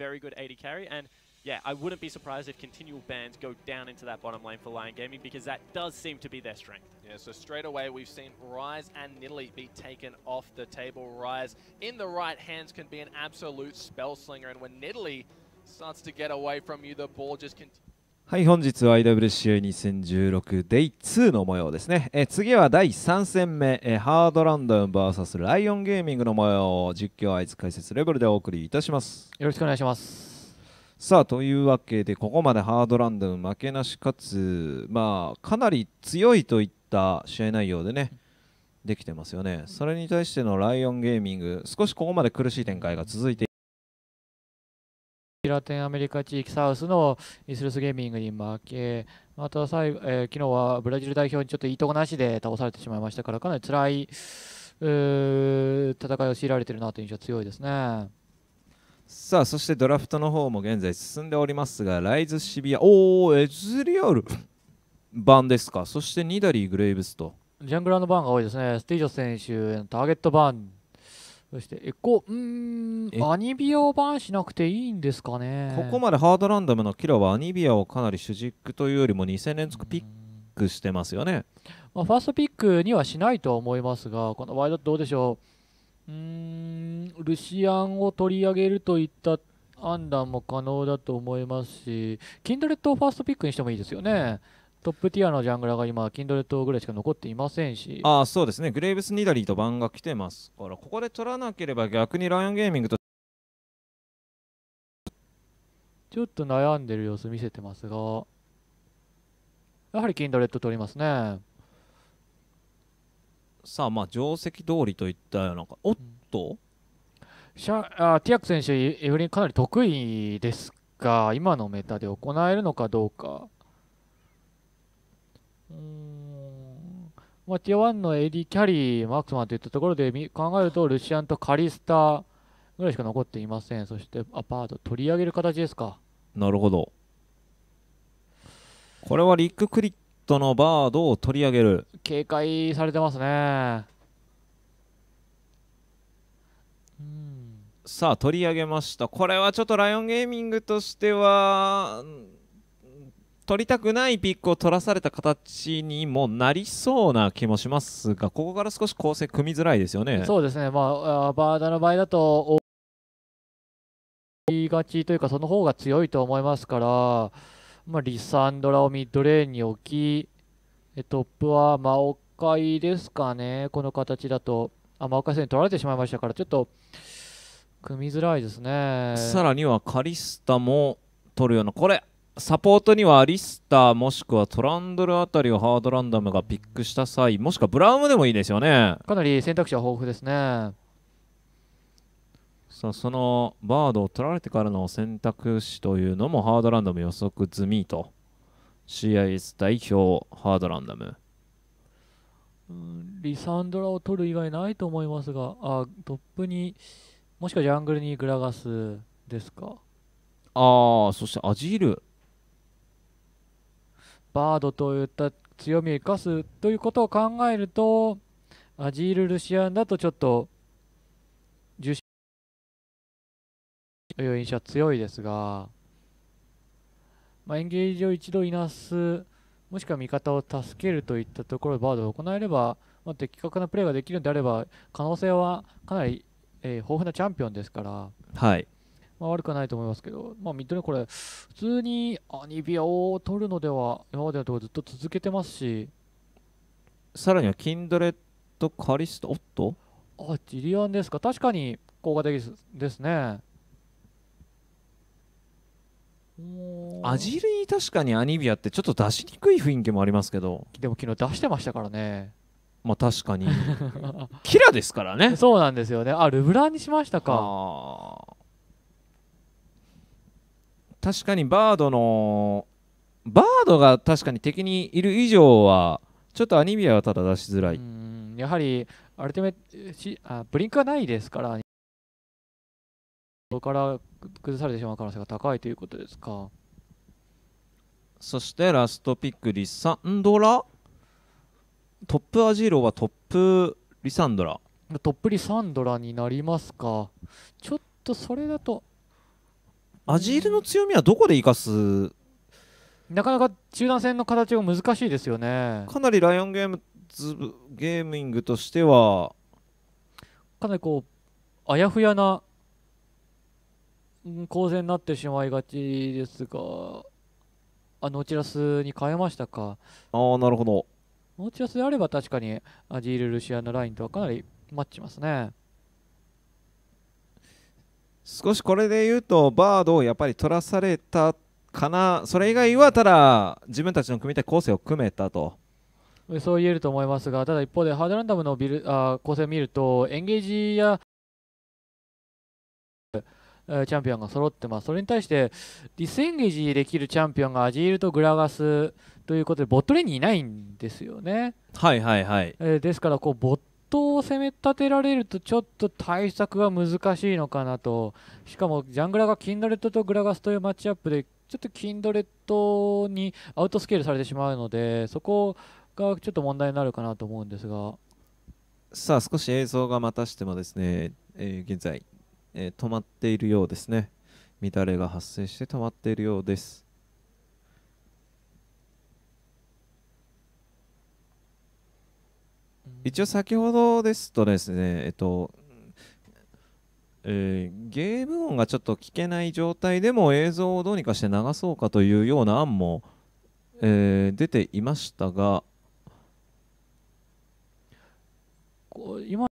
very good 80 carry, and yeah, I wouldn't be surprised if continual bans go down into that bottom lane for Lion Gaming because that does seem to be their strength. Yeah, so straight away we've seen Rise and Nidalee be taken off the table. Rise in the right hands can be an absolute spell slinger, and when Nidalee starts to get away from you, the ball just continues はい、本日は IWCA2016 Day2 の模様ですね。え次は第3戦目、えハードランダウン VS ライオンゲーミングの模様を実況、あいつ解説レベルでお送りいたします。よろしくお願いします。さあ、というわけで、ここまでハードランダウン負けなしかつ、まあ、かなり強いといった試合内容でね、できてますよね。それに対してのライオンゲーミング、少しここまで苦しい展開が続いてラテンアメリカ地域サウスのイスルスゲーミングに負け、また最後、えー、昨日はブラジル代表にちょっといいとこなしで倒されてしまいましたから、かなり辛い戦いを強いられてるなという印象強いですね。さあそしてドラフトの方も現在進んでおりますがライズシビアおおエズリアル版 ですかそしてニダリーグレイブスとジャングラーの番が多いですねスティージョス選手のターゲット版そしてエコうんアニビアをバンしなくていいんですかねここまでハードランダムのキラはアニビアをかなり主軸というよりも2戦連続ピックしてますよね、まあ、ファーストピックにはしないとは思いますがこのワイドどうでしょううんルシアンを取り上げるといった判断も可能だと思いますしキンドレットをファーストピックにしてもいいですよね、うんトップティアのジャングラーが今、キンドレットぐらいしか残っていませんし、ああ、そうですね、グレイブス・ニダリーと番が来てますから、ここで取らなければ逆にライオンゲーミングとちょっと悩んでる様子見せてますが、やはりキンドレット取りますね。さあ、まあ、定石通りといったような、おっと、うん、シャあティアック選手、エフリンかなり得意ですが、今のメタで行えるのかどうか。まあ、ティア1のエディ・キャリー、マークスマンといったところで考えると、ルシアンとカリスタぐらいしか残っていません。そしてアパート取り上げる形ですか。なるほど。これはリック・クリットのバードを取り上げる。警戒されてますね。さあ取り上げましたこれはちょっとライオンゲーミングとしては取りたくないピックを取らされた形にもなりそうな気もしますが、ここから少し構成組みづらいですよね。そうですね、まあ、バーダの場合だと、いがちというか、その方が強いと思いますから、まあ、リサンドラをミッドレーンに置き、トップは真岡井ですかね、この形だと。あ真岡井選手取られてしまいましたから、ちょっと組みづらいですね。さらにはカリスタも取るような、これ、サポートにはアリスターもしくはトランドルあたりをハードランダムがピックした際もしくはブラウムでもいいですよねかなり選択肢は豊富ですねさあそのバードを取られてからの選択肢というのもハードランダム予測済みと CIS 代表ハードランダム、リサンドラを取る以外ないと思いますがあトップにもしくはジャングルにグラガスですかああそしてアジールバードといった強みを生かすということを考えるとアジール・ルシアンだとちょっと重視という印象は強いですが、まあ、エンゲージを一度いなすもしくは味方を助けるといったところでバードを行えれば、まあ、的確なプレーができるのであれば可能性はかなり、えー、豊富なチャンピオンですから。はいまあ、悪くはないと思いますけど、まあ、ミッドね、これ、普通にアニビアを取るのでは、今までのところずっと続けてますし、さらにはキンドレット、カリスト、おっとあ、ジリアンですか、確かに効果的ですね。アジリに確かにアニビアってちょっと出しにくい雰囲気もありますけどでも昨日出してましたからねまあ確かに キラですからねそうなんですよねあルブランにしましたか確かにバードのバードが確かに敵にいる以上はちょっとアニビアはただ出しづらいやはりアルティメあブリンクがないですからここから崩されてしまう可能性が高いということですかそしてラストピックリサンドラトップアジーロはトップリサンドラトップリサンドラになりますかちょっとそれだとアジールの強みはどこで生かすなかなか中断戦の形が難しいですよねかなりライオンゲームズゲーミングとしてはかなりこうあやふやな構成になってしまいがちですがあのチラスに変えましたかああなるほどノチラスであれば確かにアジール・ルシアのラインとはかなりマッチしますね少しこれで言うとバードをやっぱり取らされたかなそれ以外はただ自分たちの組み手構成を組めたとそう言えると思いますがただ一方でハードランダムのビルあ構成を見るとエンゲージやチャンピオンが揃ってますそれに対してディスエンゲージできるチャンピオンがアジールとグラガスということでボットレーンにいないんですよねはいはいはい、えー、ですからこうボットを攻め立てられるとちょっと対策が難しいのかなとしかもジャングラーがキンドレットとグラガスというマッチアップでちょっとキンドレットにアウトスケールされてしまうのでそこがちょっと問題になるかなと思うんですがさあ少し映像がまたしてもですね、えー、現在、えー、止まっているようですね乱れが発生して止まっているようです一応先ほどですとですね、えっと、えー、ゲーム音がちょっと聞けない状態でも映像をどうにかして流そうかというような案も、えー、出ていましたが今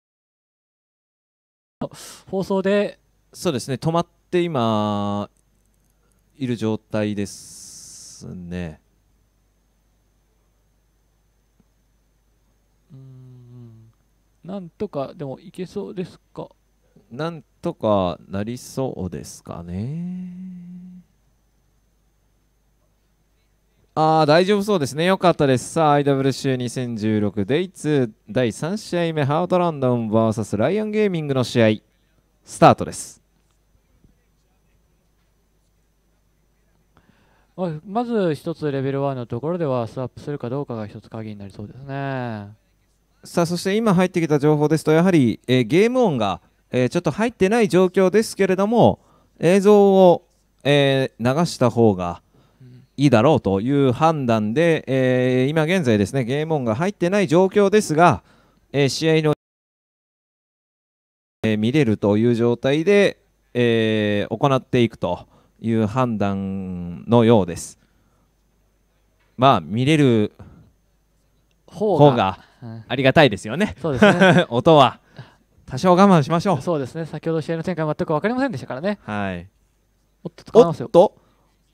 放送でそうですね止まって今いる状態ですね。なんとかでもいけそうですかなんとかなりそうですかねああ大丈夫そうですねよかったですさあ IWC2016 デイ2第3試合目ハートランドン VS ライアンゲーミングの試合スタートですまず一つレベル1のところではスワップするかどうかが一つ鍵になりそうですね。さあそして今入ってきた情報ですとやはり、えー、ゲーム音が、えー、ちょっと入ってない状況ですけれども映像を、えー、流した方がいいだろうという判断で、え今現在ですねゲーム音が入ってない状況ですが、え試合の、え見れるという状態で、え行っていくという判断のようです。まあ見れる方がありがたいですよね。そうですね 音は多少我慢しましょう。そうですね。先ほど試合の展開全く分かりませんでしたからね。はい。おっと捕まえますよ。と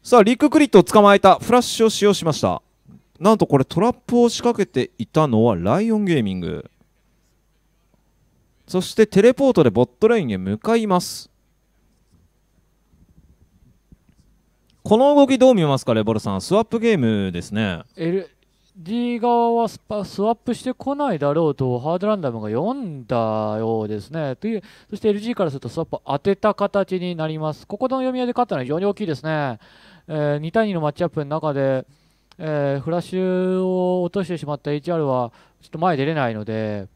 さあリッククリットを捕まえたフラッシュを使用しました。なんとこれトラップを仕掛けていたのはライオンゲーミング。そしてテレポートでボットレインへ向かいます。この動きどう見ますか、レボルさん。スワップゲームですね。L D 側はスパスワップしてこないだろうとハードランダムが読んだようですね。というそして LG からするとスワップを当てた形になります。ここの読み合いで勝ったのは非常に大きいですね。えー、2対2のマッチアップの中で、えー、フラッシュを落としてしまった HR はちょっと前出れないので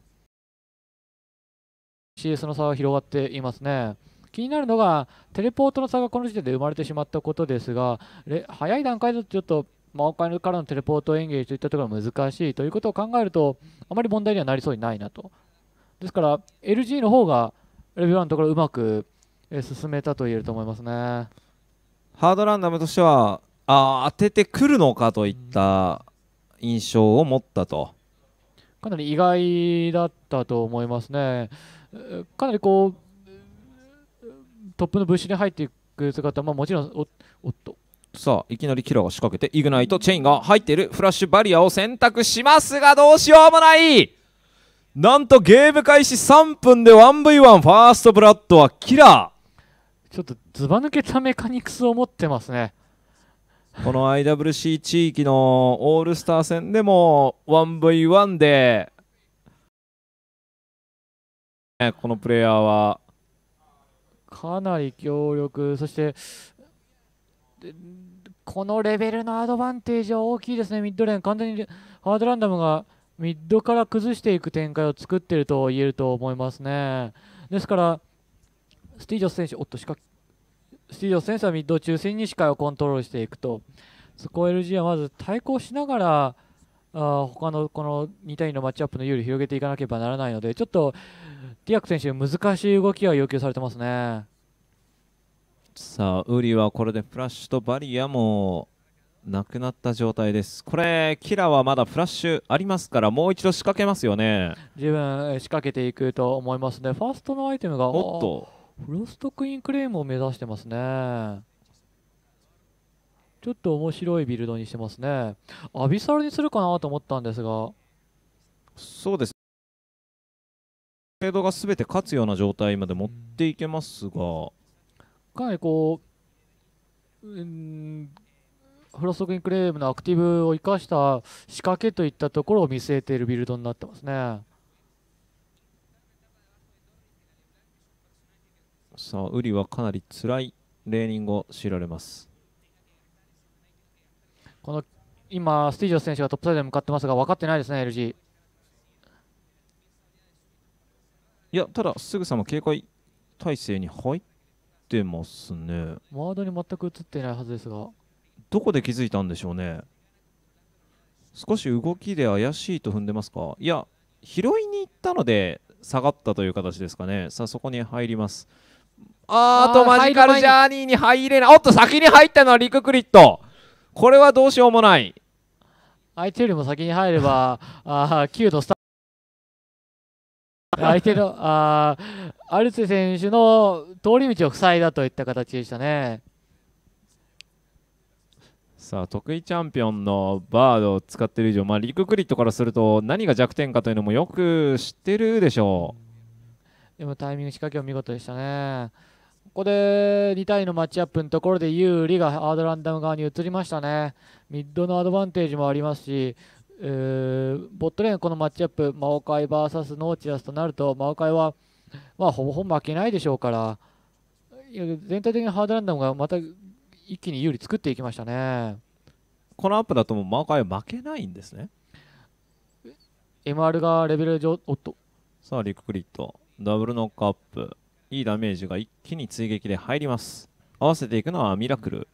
CS の差は広がっていますね。気になるのがテレポートの差がこの時点で生まれてしまったことですが早い段階だとちょっとまあ、お金からのテレポートエンゲージといったところが難しいということを考えると、あまり問題にはなりそうにないなと。ですから、LG の方がレベル1のところうまく進めたと言えると思いますね。ハードランダムとしては、あ当ててくるのかといった印象を持ったと。かなり意外だったと思いますね。かなりこうトップのブッシュに入っていく姿、まあ、もちろんおっとさあいきなりキラーが仕掛けてイグナイトチェインが入っているフラッシュバリアを選択しますがどうしようもないなんとゲーム開始3分で 1v1 ファーストブラッドはキラーちょっとずば抜けたメカニクスを持ってますねこの IWC 地域のオールスター戦でも 1v1 でこのプレイヤーはかなり強力そしてこのレベルのアドバンテージは大きいですね、ミッドレーン。完全にハードランダムがミッドから崩していく展開を作ってると言えると思いますね。ですから、スティージョス選手、おっと、スティージョス選手はミッドを中心に視界をコントロールしていくと、そこを LG はまず対抗しながら、あ他のこの2対2のマッチアップの有利を広げていかなければならないので、ちょっとティアク選手、難しい動きが要求されてますね。さあウリはこれでフラッシュとバリアもなくなった状態ですこれキラはまだフラッシュありますからもう一度仕掛けますよね十分仕掛けていくと思いますねファーストのアイテムがおっとフロストクイーンクレームを目指してますねちょっと面白いビルドにしてますねアビサルにするかなと思ったんですがそうですフェードが全て勝つような状態まで持っていけますがかなりこう、うん、フロストグリーンクレームのアクティブを生かした仕掛けといったところを見据えているビルドになってますね。さあ、ウリはかなり辛いレーニングを強いられます。この今、スティージョス選手がトップサイドに向かってますが、分かってないですね、LG。いや、ただ、すぐさま警戒体制に入ってますねワードに全く映ってないはずですがどこで気づいたんでしょうね少し動きで怪しいと踏んでますかいや拾いに行ったので下がったという形ですかねさあそこに入りますあーとマジカルジャーニーに入れないおっと先に入ったのはリククリットこれはどうしようもない相手よりも先に入ればあ9のスター相手のあアルツ選手の通り道を塞いだといった形でしたね。さあ得意チャンピオンのバードを使っている以上、まあ、リククリットからすると何が弱点かというのもよく知ってるでしょうでもタイミング仕掛けは見事でしたねここで2対のマッチアップのところで有利がハードランダム側に移りましたねミッドのアドバンテージもありますし、えー、ボットレーンこのマッチアップ魔カイ VS ノーチラスとなると魔カイはまあほぼほぼ負けないでしょうから全体的にハードランダムがまた一気に有利作っていきましたねこのアップだともうマーカ負けないんですね MR がレベル上おっとさあリククリットダブルノックアップいいダメージが一気に追撃で入ります合わせていくのはミラクル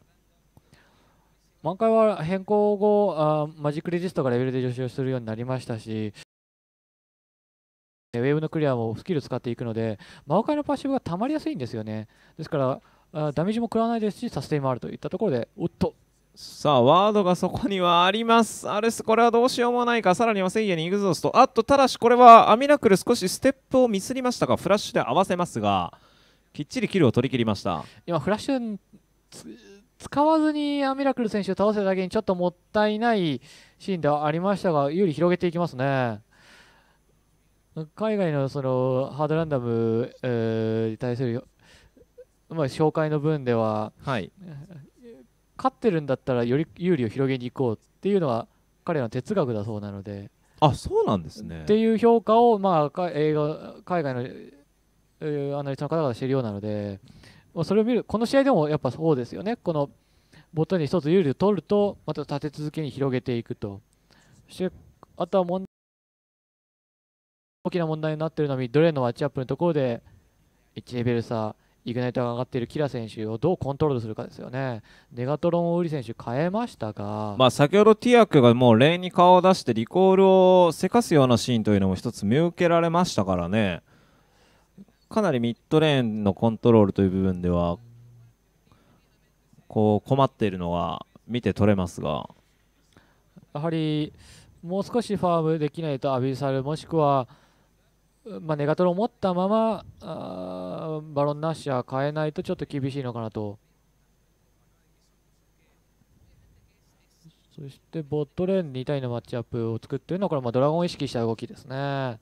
満開は変更後あマジックレジストがレベルで上昇するようになりましたしウェーブのクリアもスキル使っていくので、魔王界のパッシブがたまりやすいんですよね。ですから、ダメージも食らわないですし、サステイもあるといったところで、おっと。さあ、ワードがそこにはあります。アレス、これはどうしようもないか。さらにはセイヤにイグゾースト。あっと、ただしこれはアミラクル少しステップをミスりましたが、フラッシュで合わせますが、きっちりキルを取り切りました。今、フラッシュ使わずにアミラクル選手を倒せただけにちょっともったいないシーンではありましたが、有利広げていきますね。海外のそのハードランダム、に対する、まあ、紹介の分では、はい、勝ってるんだったらより有利を広げに行こうっていうのは彼らの哲学だそうなので。あそうなんですねっていう評価を、まあ、映画海外の、アナリストの方がしているようなので、まあ、それを見るこの試合でもやっぱそうですよね。このボトルに一つ有利を取るとまた立て続けに広げていくと。あとは問題大きな問題になっているのレーンのマッチアップのところで1レベル差、イグナイトが上がっているキラ選手をどうコントロールするかですよね。ネガトロンをウリ選手変えましたが、まあ、先ほどティアクがもうレーンに顔を出してリコールをせかすようなシーンというのも一つ見受けられましたからね。かなりミッドレーンのコントロールという部分ではこう困っているのは見て取れますがやはりもう少しファームできないとアビサルもしくはまあ、ネガトロを持ったままバロン・ナッシャー変えないとちょっと厳しいのかなとそしてボットレーン2対のマッチアップを作っているのはこれまドラゴンを意識した動きですね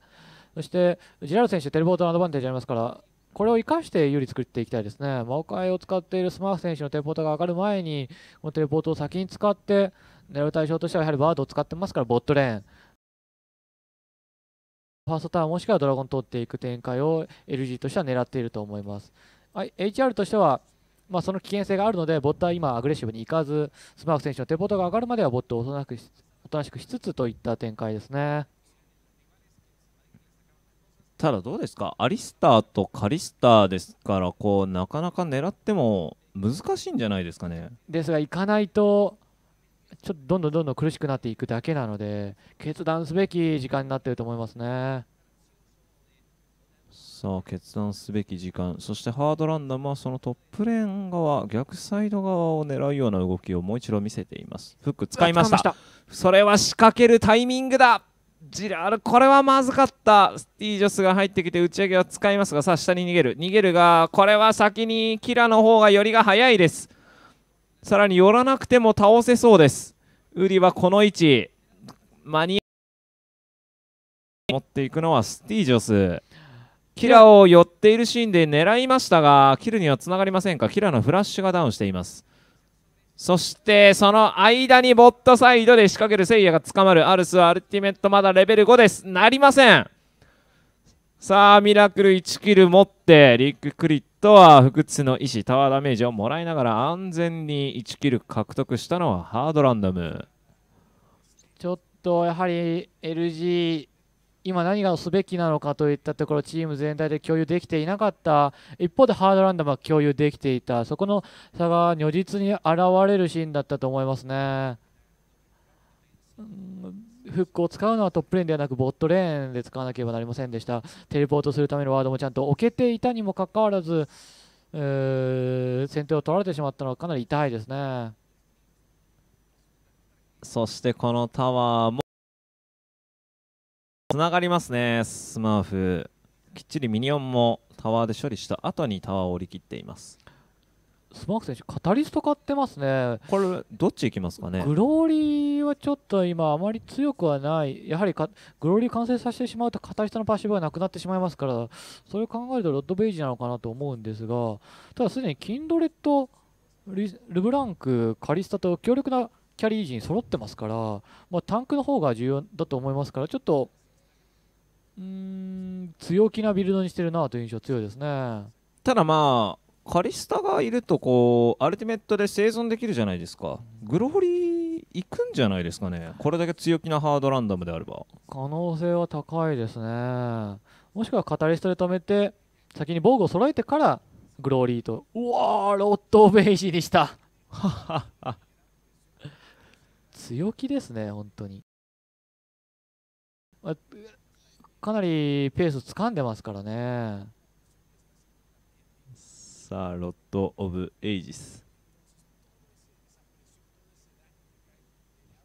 そしてジラル選手テレポートのアドバンテージありますからこれを生かして有利作っていきたいですね魔界を使っているスマーフ選手のテレポートが上がる前にこのテレポートを先に使って狙う対象としてはやはりバードを使ってますからボットレーンファーストターンもしくはドラゴン取っていく展開を LG としては狙っていると思います。はい、HR としては、まあ、その危険性があるので、ボットは今、アグレッシブに行かず、スマーク選手のテポートが上がるまではボットをおとなくおしくしつつといった展開ですね。ただどうですかアリスターとカリスターですからこうなかなか狙っても難しいんじゃないですかねですが行かないとちょっとどんどんどんどん苦しくなっていくだけなので決断すべき時間になっていると思いますねさあ決断すべき時間そしてハードランダムはそのトップレーン側逆サイド側を狙うような動きをもう一度見せていますフック使いましたそれは仕掛けるタイミングだジラールこれはまずかったスティージョスが入ってきて打ち上げは使いますがさあ下に逃げる逃げるがこれは先にキラの方が寄りが早いですさらに寄らなくても倒せそうですウリはこの位置間に持っていくのはスティージョスキラを寄っているシーンで狙いましたがキルにはつながりませんかキラのフラッシュがダウンしていますそしてその間にボットサイドで仕掛けるセイヤが捕まるアルスはアルティメットまだレベル5ですなりませんさあミラクル1キル持ってリック・クリッとは不屈の意志、タワーダメージをもらいながら安全に1キル獲得したのはハードランダム。ちょっとやはり LG、今何がすべきなのかといったところ、チーム全体で共有できていなかった、一方でハードランダムは共有できていた、そこの差が如実に現れるシーンだったと思いますね。うんフックを使うのはトップレーンではなくボットレーンで使わなければなりませんでしたテレポートするためのワードもちゃんと置けていたにもかかわらず、えー、先手を取られてしまったのはかなり痛いですねそしてこのタワーもつながりますねスマーフきっちりミニオンもタワーで処理した後にタワーを降り切っていますスマーク選手、カタリスト買ってますね。これ、どっち行きますかね。グローリーはちょっと今、あまり強くはない、やはりグローリー完成させてしまうと、カタリストのパッシブがなくなってしまいますから、それを考えると、ロッドベイジなのかなと思うんですが、ただ、すでにキンドレット、ルブランク、カリスタと強力なキャリー陣揃ってますから、まあ、タンクの方が重要だと思いますから、ちょっと、うん、強気なビルドにしてるなという印象強いですね。ただまあカリスタがいるとこうアルティメットで生存できるじゃないですかグローリー行くんじゃないですかねこれだけ強気なハードランダムであれば可能性は高いですねもしくはカタリストで止めて先に防具を揃えてからグローリーとうわーロッド・オベーイジーでした強気ですね本当にかなりペース掴んでますからねさあロッド・オブ・エイジス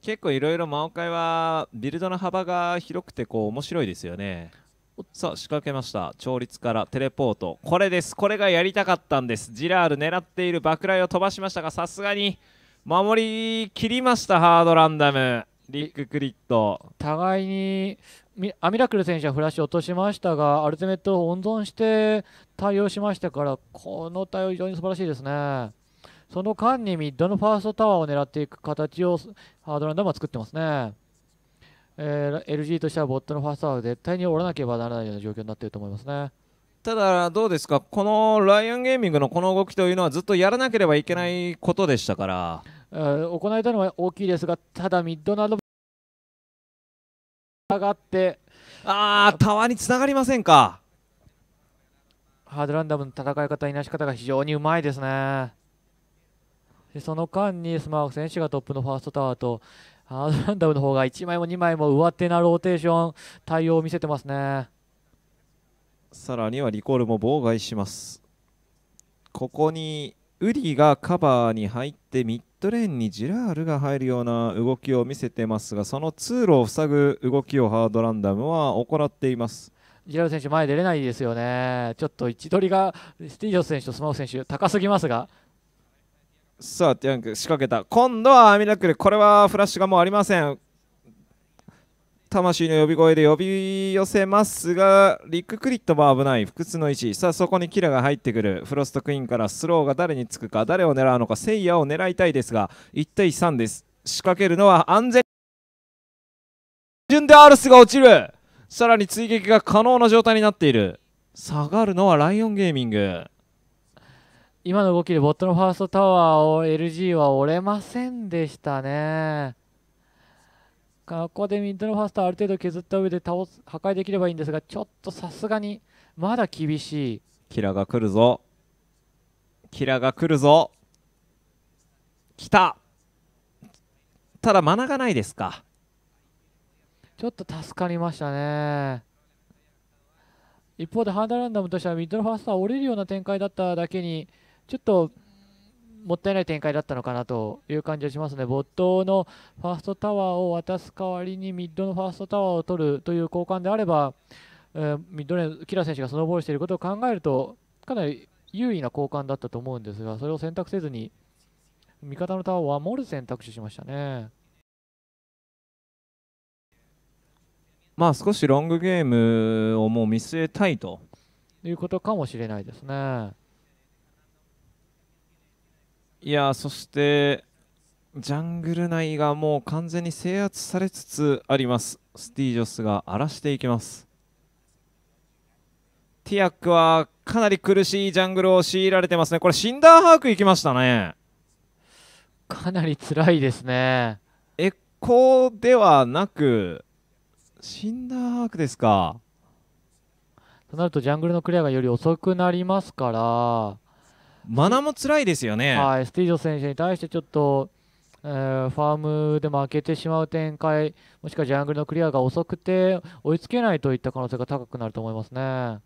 結構いろいろ魔王会はビルドの幅が広くてこう面白いですよねさあ仕掛けました調律からテレポートこれですこれがやりたかったんですジラール狙っている爆雷を飛ばしましたがさすがに守りきりましたハードランダムリッククリット互いにアミラクル選手はフラッシュ落としましたがアルティメットを温存して対応しましたからこの対応非常に素晴らしいですねその間にミッドのファーストタワーを狙っていく形をハードランダムは作ってますね、えー、LG としてはボットのファーストタワー絶対に折らなければならないような状況になっていると思いますねただ、どうですかこのライオンゲーミングのこの動きというのはずっとやらなければいけないことでしたから。行えたのは大きいですがただミッドなど上がってああタワーにつながりませんかハードランダムの戦い方いなし方が非常にうまいですねでその間にスマーク選手がトップのファーストタワーとハードランダムの方が1枚も2枚も上手なローテーション対応を見せてますねさらにはリコールも妨害しますここにウリがカバーに入って3ドレーンにジラールが入るような動きを見せてますがその通路を塞ぐ動きをハードランダムは行っていますジラル選手、前出れないですよね、ちょっと位置取りがスティージョス選手とスマホ選手、高すぎますが。さあ、ティアンク仕掛けた、今度はアミラクル、これはフラッシュがもうありません、魂の呼び声で呼び寄せますがリック・クリットは危ない不屈の置、さあそこにキラが入ってくるフロストクイーンからスローが誰につくか誰を狙うのかセイヤを狙いたいですが1対3です仕掛けるのは安全順でアルスが落ちるさらに追撃が可能な状態になっている下がるのはライオンゲーミング今の動きでボットのファーストタワーを LG は折れませんでしたねここでミッドのファーストある程度削った上で倒す破壊できればいいんですがちょっとさすがにまだ厳しいキラが来るぞキラが来るぞ来たただマナがないですかちょっと助かりましたね一方でハンダランダムとしてはミッドルファーストは降りるような展開だっただけにちょっともったいない展開だったのかなという感じがしますね。ッ頭のファーストタワーを渡す代わりにミッドのファーストタワーを取るという交換であれば、えー、ミッドレーン、キラ選手がそのボールしていることを考えると、かなり優位な交換だったと思うんですが、それを選択せずに、味方のタワーを守る選択肢しましたね。まあ少しロングゲームをもう見据えたいということかもしれないですね。いやそしてジャングル内がもう完全に制圧されつつありますスティージョスが荒らしていきますティアックはかなり苦しいジャングルを強いられてますねこれシンダーハーク行きましたねかなり辛いですねエコーではなくシンダーハークですかとなるとジャングルのクリアがより遅くなりますからマナも辛いですよね、はい、スティージョ選手に対してちょっと、えー、ファームで負けてしまう展開もしくはジャングルのクリアが遅くて追いつけないといった可能性が高くなると思いますね。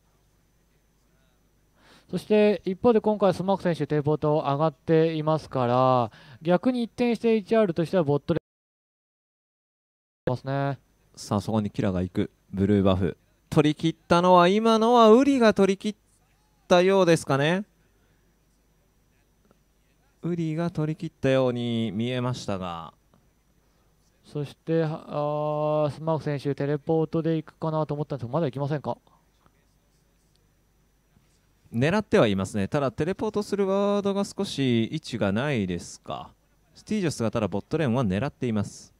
そして一方で今回、スマーク選手、テーポート上がっていますから、逆に一転して HR としてはボットでますね。さあ、そこにキラが行く、ブルーバフ、取り切ったのは、今のはウリが取り切ったようですかね。ウリが取り切ったように見えましたがそしてあスマーク選手テレポートで行くかなと思ったんですがまだ行きませんか狙ってはいますねただテレポートするワードが少し位置がないですかスティージョスがただボットレーンは狙っています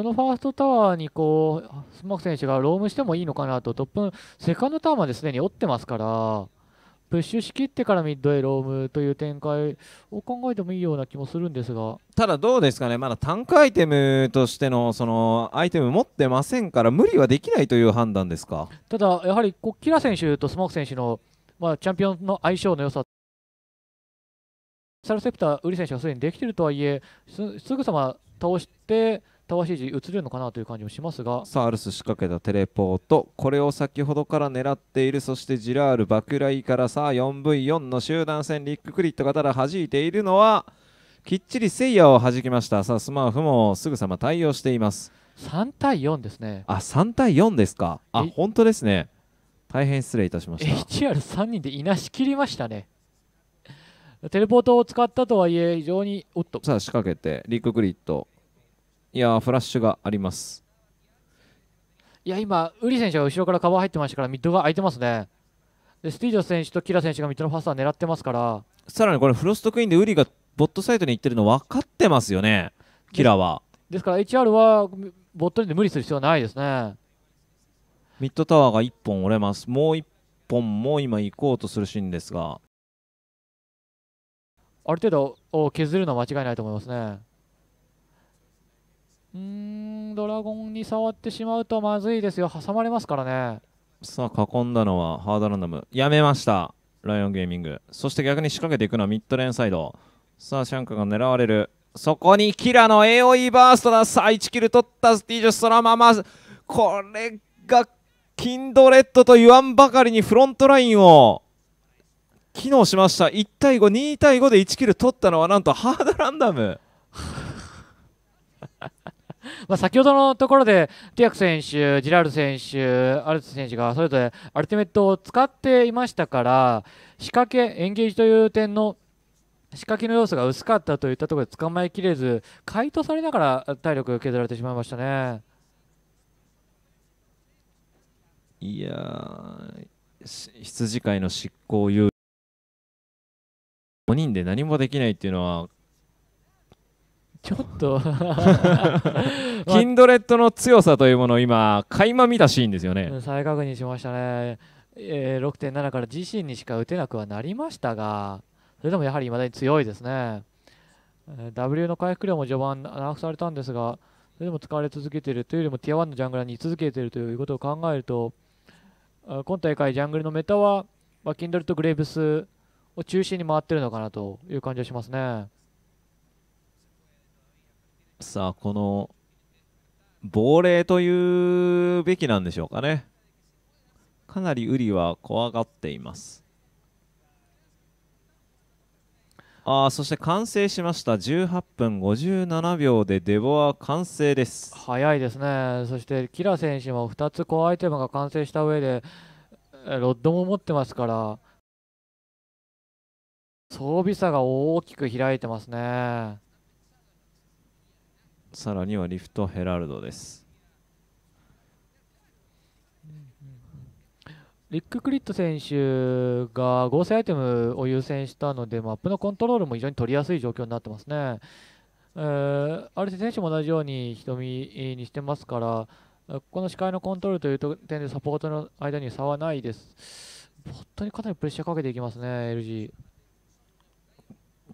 ットのファーストタワーにこう、スモーク選手がロームしてもいいのかなと、トップ、セカンドタワーまですでに折ってますから、プッシュしきってからミッドへロームという展開を考えてもいいような気もするんですがただ、どうですかねまだタンクアイテムとしてのそのアイテム持ってませんから無理はできないという判断ですかただ、やはりこうキラ選手とスモーク選手の、まあ、チャンピオンの相性の良さサルセプター、ウリ選手がすでにできているとはいえすぐさま倒してタワー CG 映るのかなという感じもしますがさあアルス仕掛けたテレポートこれを先ほどから狙っているそしてジラール爆雷からさあ 4V4 の集団戦リッククリットがただ弾いているのはきっちりセイヤを弾きましたさあスマーフもすぐさま対応しています3対4ですねあ3対4ですかあ本当ですね大変失礼いたしました HR3 人でいなしきりましたねテレポートを使ったとはいえ非常におっとさあ仕掛けてリッククリットいやフラッシュがありますいや今ウリ選手が後ろからカバー入ってましたからミッドが空いてますねでスティージョ選手とキラ選手がミッドのファーストは狙ってますからさらにこれフロストクイーンでウリがボットサイトに行ってるの分かってますよねキラはですから HR はボットで無理する必要はないですねミッドタワーが1本折れますもう1本も今行こうとするシーンですがある程度削るのは間違いないと思いますねうーんドラゴンに触ってしまうとまずいですよ挟まれますからねさあ囲んだのはハードランダムやめましたライオンゲーミングそして逆に仕掛けていくのはミッドレーンサイドさあシャンクが狙われるそこにキラの AOE バーストださあ1キル取ったスティージョスそのままこれがキンドレッドと言わんばかりにフロントラインを機能しました1対52対5で1キル取ったのはなんとハードランダムまあ、先ほどのところで、ティアク選手、ジラール選手、アルツ選手がそれぞれアルティメットを使っていましたから、仕掛け、エンゲージという点の仕掛けの要素が薄かったといったところで捕まえきれず、回答されながら体力を削られてしまいましたね。いや羊飼いの執行猶予5人で何もできないっていうのはちょっと キンドレッドの強さというものを今垣間見たシーンですよね、再確認しましたね、えー、6.7から自身にしか打てなくはなりましたがそれでもやはり未だに強いですね、えー、W の回復量も序盤長くされたんですがそれでも使われ続けているというよりもティア1のジャングラーに居続けているということを考えると今大会ジャングルのメタは、まあ、キンドレット・グレーブスを中心に回ってるのかなという感じがしますね。さあこの亡霊というべきなんでしょうかねかなりウリは怖がっていますああそして完成しました18分57秒でデボア完成です早いですねそしてキラ選手も2つコアアイテムが完成した上でロッドも持ってますから装備差が大きく開いてますねさらにはリフトヘラルドですリック・クリット選手が合成アイテムを優先したので、マップのコントロールも非常に取りやすい状況になってますね。えー、アルセ選手も同じように瞳にしてますから、この視界のコントロールという点でサポートの間に差はないです。本当にかなりプレッシャーかけていきますね、LG。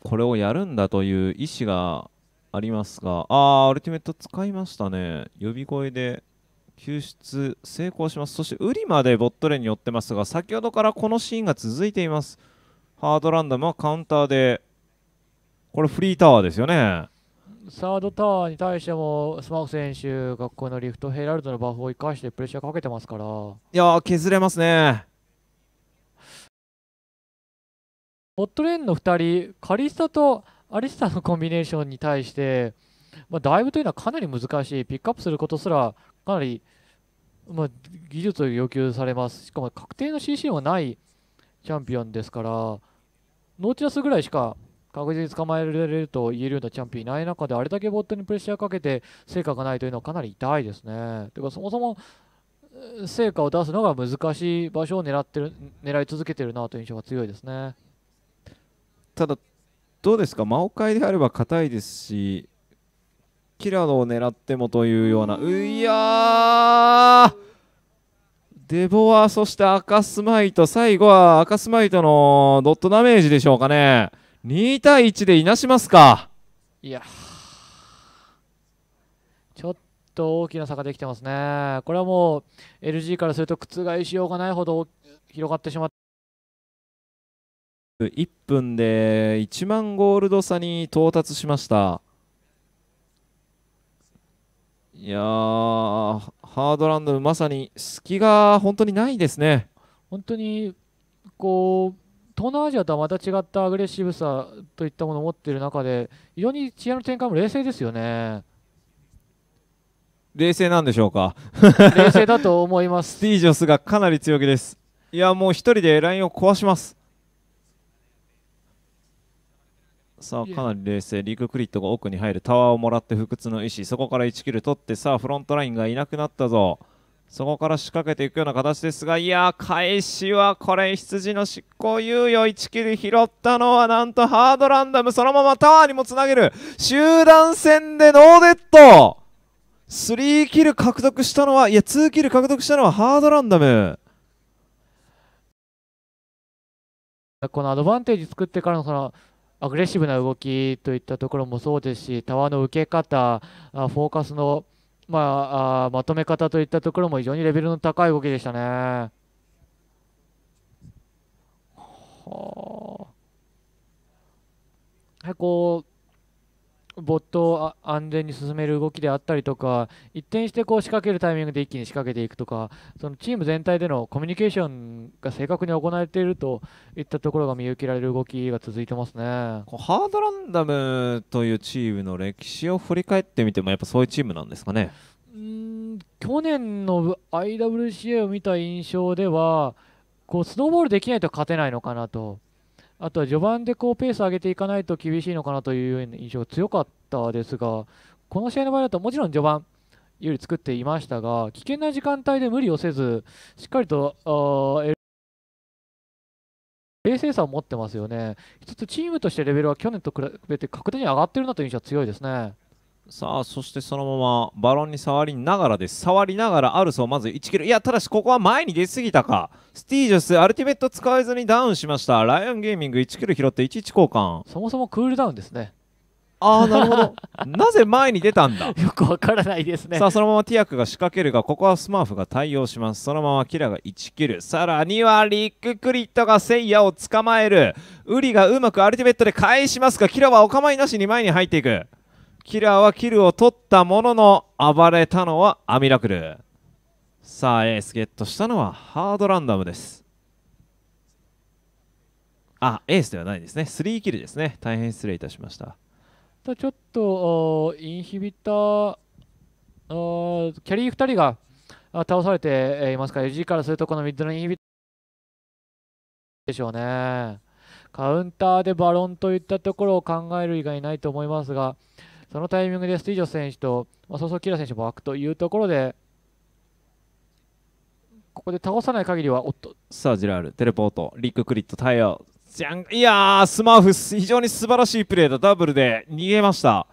これをやるんだという意思がありますが、あー、アルティメット使いましたね。呼び声で救出成功します。そして、ウリまでボットレーンに寄ってますが、先ほどからこのシーンが続いています。ハードランダムはカウンターで、これフリータワーですよね。サードタワーに対してもスマホ選手学校のリフトヘラルドのバフを生かしてプレッシャーかけてますからいや削れますねボットレーンの2人カリスタとアリスタのコンビネーションに対して、まあ、ダイブというのはかなり難しい、ピックアップすることすらかなり、まあ、技術を要求されます、しかも確定の CC もないチャンピオンですから、ノーチラスぐらいしか確実に捕まえられると言えるようなチャンピオンいない中で、あれだけボットにプレッシャーかけて成果がないというのはかなり痛いですね。てかそもそも成果を出すのが難しい場所を狙ってる狙い続けているなという印象が強いですね。ただどうですか、魔王界であれば硬いですし、キラドを狙ってもというような、ういやデボはそして赤スマイト、最後は赤スマイトのドットダメージでしょうかね。2対1でいなしますか。いやちょっと大きな差ができてますね。これはもう LG からすると覆しようがないほど広がってしまって1分で1万ゴールド差に到達しましたいやハードランドまさに隙が本当にないですね本当にこう東南アジアとはまた違ったアグレッシブさといったものを持っている中で非常にチアの展開も冷静ですよね冷静なんでしょうか冷静だと思います スティージョスがかなり強気ですいやもう一人でラインを壊しますさあかなり冷静リーククリットが奥に入るタワーをもらって不屈の意思そこから1キル取ってさあフロントラインがいなくなったぞそこから仕掛けていくような形ですがいや返しはこれ羊の執行猶予1キル拾ったのはなんとハードランダムそのままタワーにもつなげる集団戦でノーデッド3キル獲得したのはいや2キル獲得したのはハードランダムこのアドバンテージ作ってからのそのアグレッシブな動きといったところもそうですし、タワーの受け方、フォーカスの、まあ、まとめ方といったところも非常にレベルの高い動きでしたね。はあ、こうボットを安全に進める動きであったりとか、一転してこう仕掛けるタイミングで一気に仕掛けていくとか、そのチーム全体でのコミュニケーションが正確に行われているといったところが見受けられる動きが続いてますねハードランダムというチームの歴史を振り返ってみても、やっぱそういうチームなんですかね。うん去年の IWCA を見た印象では、こうスノーボールできないと勝てないのかなと。あとは序盤でこうペース上げていかないと厳しいのかなという印象が強かったですが、この試合の場合だともちろん序盤より作っていましたが、危険な時間帯で無理をせず、しっかりと、あ冷静さを持ってますよね。一つチームとしてレベルは去年と比べて確定に上がってるなという印象は強いですね。さあそしてそのままバロンに触りながらです触りながらアルスをまず1キロいやただしここは前に出すぎたかスティージョスアルティメット使わずにダウンしましたライオンゲーミング1キロ拾って11交換そもそもクールダウンですねああなるほど なぜ前に出たんだよくわからないですねさあそのままティアクが仕掛けるがここはスマーフが対応しますそのままキラが1キルさらにはリッククリットがセイヤを捕まえるウリがうまくアルティメットで返しますがキラはお構いなしに前に入っていくキラーはキルを取ったものの暴れたのはアミラクルさあエースゲットしたのはハードランダムですあエースではないですね3キルですね大変失礼いたしましたたちょっとインヒビターキャリー2人が倒されていますから UG からするとこのミッドのインヒビターでしょうねカウンターでバロンといったところを考える以外ないと思いますがそのタイミングでスティージョス選手と、まあ、ソソキラ選手も沸くというところで、ここで倒さない限りは、おっと。さあ、ジラール、テレポート、リッククリット、イヤ、じゃんいやー、スマーフス、非常に素晴らしいプレーだ。ダブルで逃げました。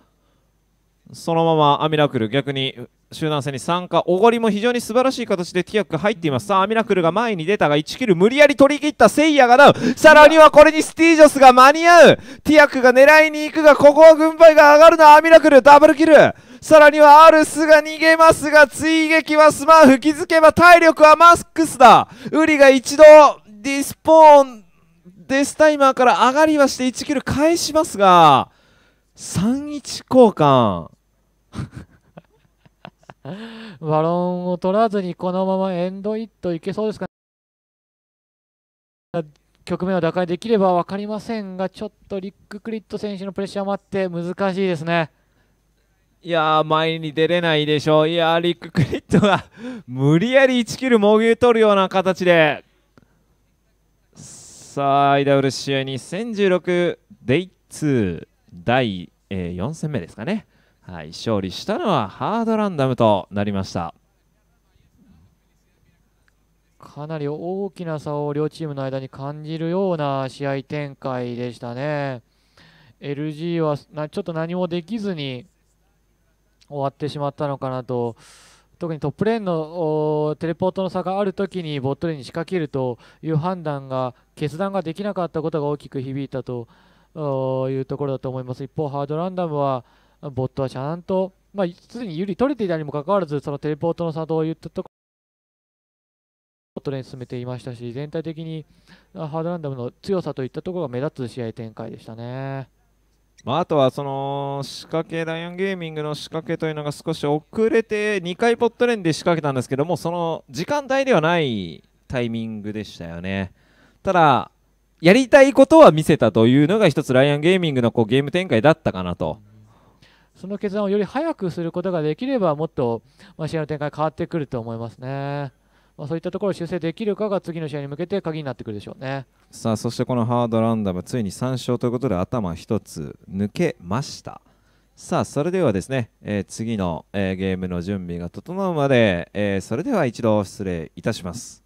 そのままアミラクル、逆に集団戦に参加おごりも非常に素晴らしい形でティアクが入っていますさあミラクルが前に出たが1キル無理やり取り切ったセイヤがダウンさらにはこれにスティージョスが間に合うティアクが狙いに行くがここは軍配が上がるなアミラクルダブルキルさらにはアルスが逃げますが追撃はスマーフ気づけば体力はマックスだウリが一度ディスポーンデスタイマーから上がりはして1キル返しますが3-1交換バロンを取らずにこのままエンドイットいけそうですか、ね、局面を打開できれば分かりませんがちょっとリック・クリット選手のプレッシャーもあって難しいですね。いや前に出れないでしょう、いやリック・クリットが 無理やり1キルもぎ取るような形で、さあ、i w 合2 0 1 6デイ2第、えー、4戦目ですかね。はい、勝利したのはハードランダムとなりましたかなり大きな差を両チームの間に感じるような試合展開でしたね LG はなちょっと何もできずに終わってしまったのかなと特にトップレーンのテレポートの差があるときにボットレーンに仕掛けるという判断が決断ができなかったことが大きく響いたというところだと思います一方ハードランダムはボットはちゃんと、まあ、すでに有利取れていたにもかかわらず、そのテレポートの作動を言ったところ、トレ進めていましたし、全体的にハードランダムの強さといったところが目立つ試合展開でしたね。まあ、あとはその仕掛けライオンゲーミングの仕掛けというのが少し遅れて2回ポットレンで仕掛けたんですけどもその時間帯ではないタイミングでしたよねただやりたいことは見せたというのが1つライアンゲーミングのこうゲーム展開だったかなとその決断をより早くすることができれば、もっと、ま試合の展開変わってくると思いますね。まあ、そういったところを修正できるかが次の試合に向けて鍵になってくるでしょうねさあそしてこのハードランダム、ついに3勝ということで頭1つ抜けましたさあそれではですね、えー、次の、えー、ゲームの準備が整うまで、えー、それでは一度失礼いたします。